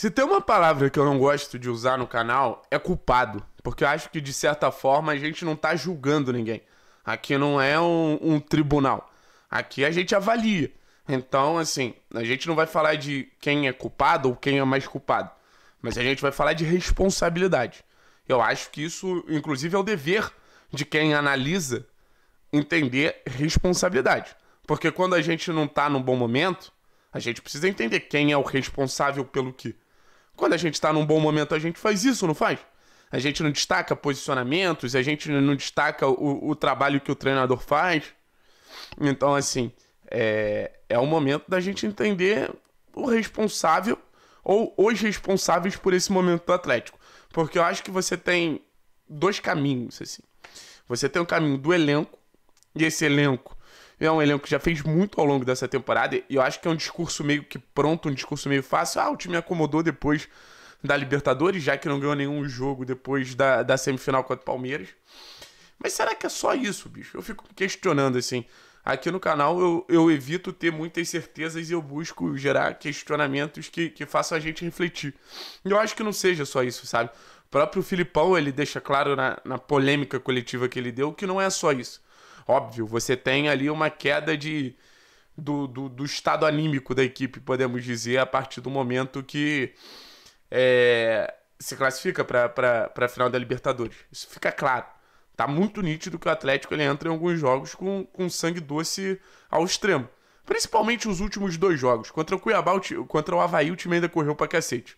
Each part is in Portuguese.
Se tem uma palavra que eu não gosto de usar no canal, é culpado. Porque eu acho que, de certa forma, a gente não tá julgando ninguém. Aqui não é um, um tribunal. Aqui a gente avalia. Então, assim, a gente não vai falar de quem é culpado ou quem é mais culpado. Mas a gente vai falar de responsabilidade. Eu acho que isso, inclusive, é o dever de quem analisa entender responsabilidade. Porque quando a gente não tá num bom momento, a gente precisa entender quem é o responsável pelo que. Quando a gente está num bom momento, a gente faz isso, não faz? A gente não destaca posicionamentos, a gente não destaca o, o trabalho que o treinador faz. Então, assim, é, é o momento da gente entender o responsável ou os responsáveis por esse momento do Atlético. Porque eu acho que você tem dois caminhos, assim. Você tem o caminho do elenco, e esse elenco é um elenco que já fez muito ao longo dessa temporada e eu acho que é um discurso meio que pronto, um discurso meio fácil. Ah, o time acomodou depois da Libertadores, já que não ganhou nenhum jogo depois da, da semifinal contra o Palmeiras. Mas será que é só isso, bicho? Eu fico questionando assim. Aqui no canal eu, eu evito ter muitas certezas e eu busco gerar questionamentos que, que façam a gente refletir. Eu acho que não seja só isso, sabe? O próprio Filipão ele deixa claro na, na polêmica coletiva que ele deu que não é só isso. Óbvio, você tem ali uma queda de, do, do, do estado anímico da equipe, podemos dizer, a partir do momento que é, se classifica para a final da Libertadores. Isso fica claro. Tá muito nítido que o Atlético ele entra em alguns jogos com, com sangue doce ao extremo. Principalmente os últimos dois jogos. Contra o Cuiabá, o, contra o Havaí, o time ainda correu pra cacete.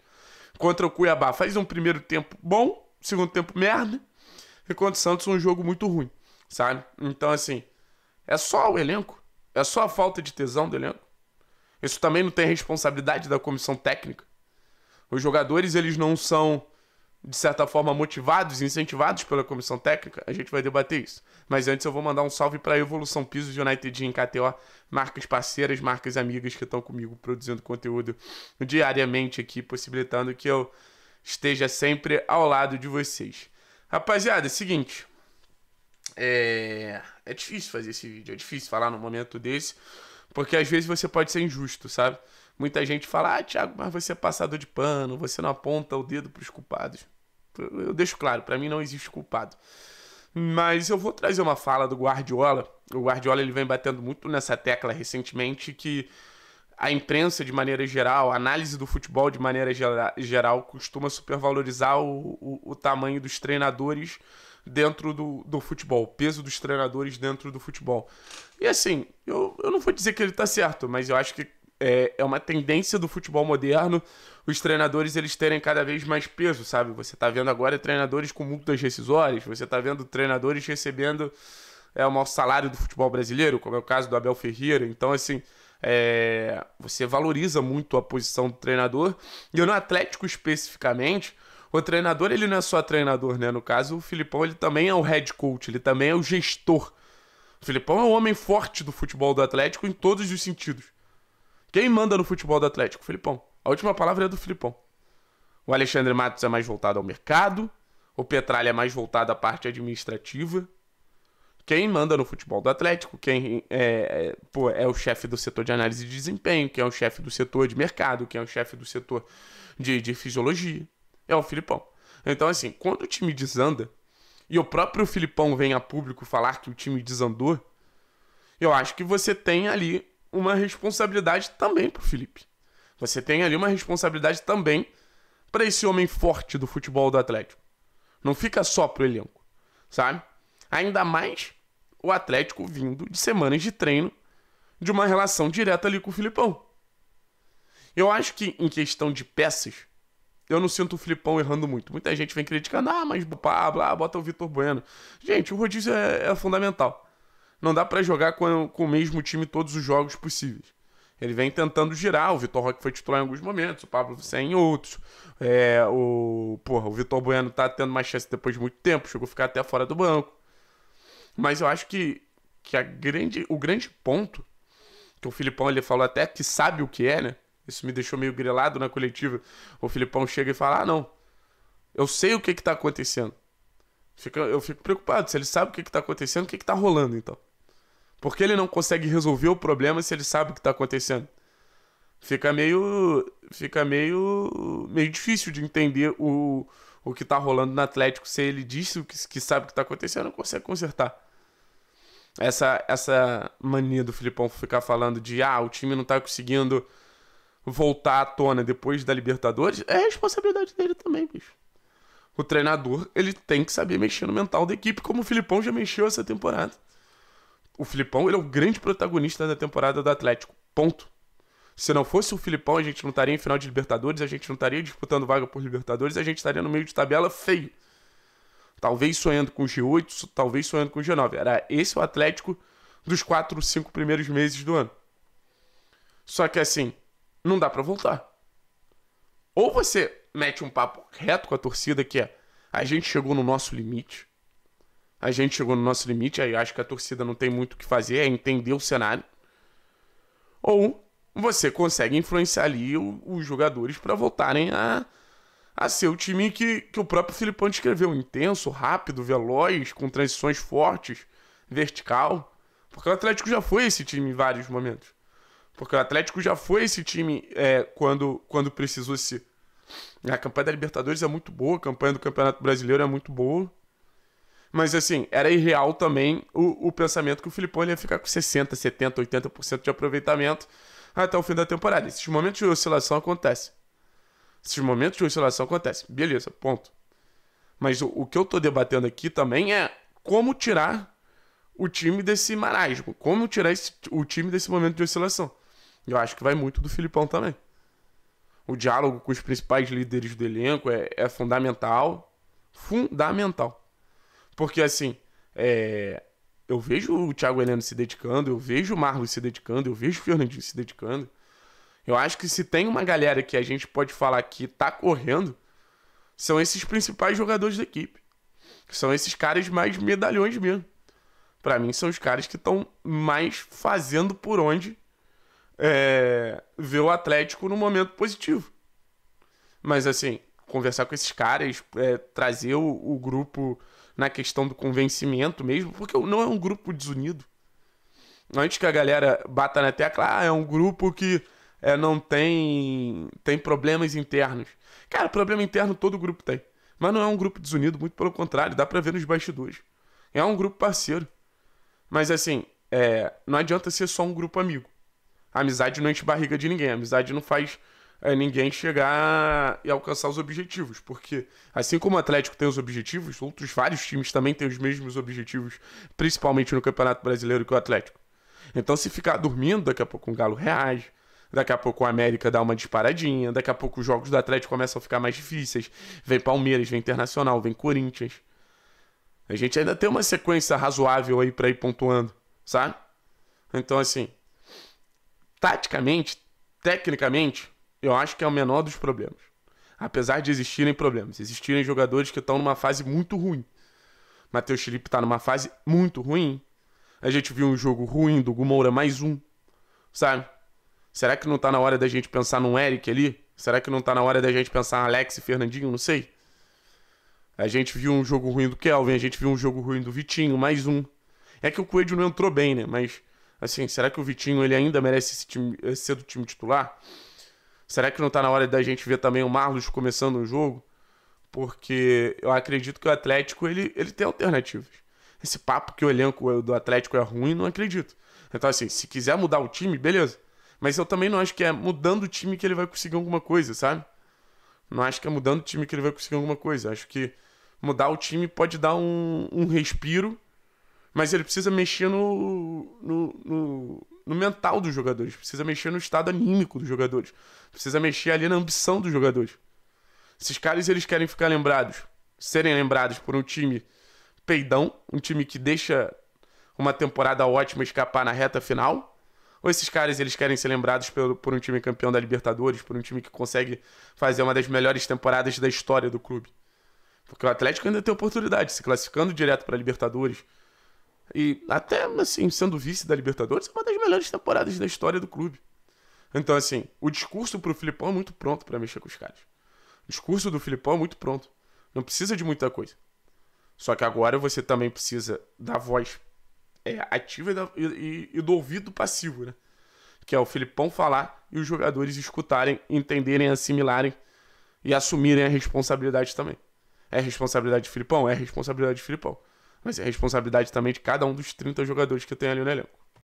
Contra o Cuiabá, faz um primeiro tempo bom, segundo tempo merda. E contra o Santos, um jogo muito ruim sabe? Então, assim, é só o elenco. É só a falta de tesão do elenco. Isso também não tem responsabilidade da comissão técnica. Os jogadores, eles não são, de certa forma, motivados, incentivados pela comissão técnica. A gente vai debater isso. Mas antes eu vou mandar um salve para a Evolução Pisos United em KTO, marcas parceiras, marcas amigas que estão comigo produzindo conteúdo diariamente aqui, possibilitando que eu esteja sempre ao lado de vocês. Rapaziada, é seguinte, é, é difícil fazer esse vídeo, é difícil falar num momento desse, porque às vezes você pode ser injusto, sabe? Muita gente fala, ah, Thiago, mas você é passador de pano, você não aponta o dedo para os culpados. Eu deixo claro, para mim não existe culpado. Mas eu vou trazer uma fala do Guardiola. O Guardiola ele vem batendo muito nessa tecla recentemente que a imprensa de maneira geral, a análise do futebol de maneira geral, costuma supervalorizar o, o, o tamanho dos treinadores dentro do, do futebol, peso dos treinadores dentro do futebol. E assim, eu, eu não vou dizer que ele está certo, mas eu acho que é, é uma tendência do futebol moderno os treinadores eles terem cada vez mais peso, sabe? Você está vendo agora treinadores com multas rescisórias, você está vendo treinadores recebendo é, o maior salário do futebol brasileiro, como é o caso do Abel Ferreira. Então, assim, é, você valoriza muito a posição do treinador. E no Atlético especificamente, o treinador, ele não é só treinador, né? No caso, o Filipão, ele também é o head coach, ele também é o gestor. O Filipão é o homem forte do futebol do Atlético em todos os sentidos. Quem manda no futebol do Atlético? O Filipão. A última palavra é do Filipão. O Alexandre Matos é mais voltado ao mercado. O Petralha é mais voltado à parte administrativa. Quem manda no futebol do Atlético? Quem é, é, pô, é o chefe do setor de análise de desempenho? Quem é o chefe do setor de mercado? Quem é o chefe do setor de, de fisiologia? é o Filipão. Então, assim, quando o time desanda, e o próprio Filipão vem a público falar que o time desandou, eu acho que você tem ali uma responsabilidade também pro Felipe. Você tem ali uma responsabilidade também para esse homem forte do futebol do Atlético. Não fica só pro elenco, sabe? Ainda mais o Atlético vindo de semanas de treino de uma relação direta ali com o Filipão. Eu acho que em questão de peças, eu não sinto o Filipão errando muito. Muita gente vem criticando, ah, mas Pablo blá, bota o Vitor Bueno. Gente, o rodízio é, é fundamental. Não dá para jogar com, com o mesmo time todos os jogos possíveis. Ele vem tentando girar. O Vitor Roque foi titular em alguns momentos, o Pablo Vicente em outros. É, o porra, o Vitor Bueno tá tendo mais chance depois de muito tempo, chegou a ficar até fora do banco. Mas eu acho que, que a grande, o grande ponto que o Filipão ele falou até que sabe o que é, né? Isso me deixou meio grelado na coletiva. O Filipão chega e fala: Ah, não. Eu sei o que que tá acontecendo. Fica, eu fico preocupado. Se ele sabe o que que tá acontecendo, o que que tá rolando então? Por que ele não consegue resolver o problema se ele sabe o que está acontecendo? Fica meio. Fica meio. meio difícil de entender o, o que está rolando no Atlético se ele diz o que, que sabe o que está acontecendo não consegue consertar. Essa, essa mania do Filipão ficar falando de ah, o time não tá conseguindo voltar à tona depois da Libertadores, é responsabilidade dele também, bicho. O treinador, ele tem que saber mexer no mental da equipe, como o Filipão já mexeu essa temporada. O Filipão, ele é o grande protagonista da temporada do Atlético. Ponto. Se não fosse o Filipão, a gente não estaria em final de Libertadores, a gente não estaria disputando vaga por Libertadores, a gente estaria no meio de tabela feio. Talvez sonhando com o G8, talvez sonhando com o G9. Era esse o Atlético dos 4, 5 primeiros meses do ano. Só que assim, não dá para voltar. Ou você mete um papo reto com a torcida que é: a gente chegou no nosso limite. A gente chegou no nosso limite, aí acho que a torcida não tem muito o que fazer, é entender o cenário. Ou você consegue influenciar ali os jogadores para voltarem a, a ser o time que, que o próprio Filipão descreveu: intenso, rápido, veloz, com transições fortes, vertical. Porque o Atlético já foi esse time em vários momentos. Porque o Atlético já foi esse time é, quando, quando precisou se. A campanha da Libertadores é muito boa, a campanha do Campeonato Brasileiro é muito boa. Mas assim, era irreal também o, o pensamento que o Filipão ia ficar com 60, 70, 80% de aproveitamento até o fim da temporada. Esses momentos de oscilação acontecem. Esses momentos de oscilação acontecem. Beleza, ponto. Mas o, o que eu tô debatendo aqui também é como tirar o time desse marasmo, como tirar esse, o time desse momento de oscilação. Eu acho que vai muito do Filipão também. O diálogo com os principais líderes do elenco é, é fundamental. Fundamental. Porque, assim, é... eu vejo o Thiago Heleno se dedicando, eu vejo o Marlos se dedicando, eu vejo o Fernandinho se dedicando. Eu acho que se tem uma galera que a gente pode falar que tá correndo, são esses principais jogadores da equipe. São esses caras mais medalhões mesmo. Para mim, são os caras que estão mais fazendo por onde é, ver o Atlético no momento positivo. Mas assim, conversar com esses caras, é, trazer o, o, grupo na questão do convencimento mesmo, porque não é um grupo desunido. Antes que a galera bata na tecla, ah, é um grupo que é, não tem, tem problemas internos. Cara, problema interno todo grupo tem. Mas não é um grupo desunido, muito pelo contrário, dá pra ver nos bastidores. É um grupo parceiro. Mas assim, é, não adianta ser só um grupo amigo amizade não enche barriga de ninguém, amizade não faz é, ninguém chegar e alcançar os objetivos, porque assim como o Atlético tem os objetivos, outros vários times também têm os mesmos objetivos, principalmente no Campeonato Brasileiro que o Atlético. Então, se ficar dormindo, daqui a pouco o um Galo reage, daqui a pouco o América dá uma disparadinha, daqui a pouco os jogos do Atlético começam a ficar mais difíceis. Vem Palmeiras, vem Internacional, vem Corinthians. A gente ainda tem uma sequência razoável aí para ir pontuando, sabe? Então, assim, taticamente, tecnicamente, eu acho que é o menor dos problemas. Apesar de existirem problemas, existirem jogadores que estão numa fase muito ruim. Matheus Felipe está numa fase muito ruim. A gente viu um jogo ruim do Gumoura mais um, sabe? Será que não está na hora da gente pensar num Eric ali? Será que não está na hora da gente pensar em Alex e Fernandinho? Não sei. A gente viu um jogo ruim do Kelvin, a gente viu um jogo ruim do Vitinho, mais um. É que o Coelho não entrou bem, né? Mas assim, será que o Vitinho ele ainda merece time, ser do time titular? Será que não tá na hora da gente ver também o Marlos começando o jogo? Porque eu acredito que o Atlético ele, ele tem alternativas. Esse papo que o elenco é, do Atlético é ruim, não acredito. Então, assim, se quiser mudar o time, beleza. Mas eu também não acho que é mudando o time que ele vai conseguir alguma coisa, sabe? Não acho que é mudando o time que ele vai conseguir alguma coisa. Acho que mudar o time pode dar um, um respiro mas ele precisa mexer no, no, no, no mental dos jogadores, precisa mexer no estado anímico dos jogadores, precisa mexer ali na ambição dos jogadores. Esses caras eles querem ficar lembrados, serem lembrados por um time peidão, um time que deixa uma temporada ótima escapar na reta final, ou esses caras eles querem ser lembrados por, por um time campeão da Libertadores, por um time que consegue fazer uma das melhores temporadas da história do clube. Porque o Atlético ainda tem oportunidade, se classificando direto para a Libertadores, e até, assim, sendo vice da Libertadores, é uma das melhores temporadas da história do clube. Então, assim, o discurso pro Filipão é muito pronto para mexer com os caras. O discurso do Filipão é muito pronto. Não precisa de muita coisa. Só que agora você também precisa da voz é, ativa e, da, e, e do ouvido passivo, né? Que é o Filipão falar e os jogadores escutarem, entenderem, assimilarem e assumirem a responsabilidade também. É responsabilidade de Filipão? É responsabilidade de Filipão mas é responsabilidade também de cada um dos 30 jogadores que tem ali no elenco.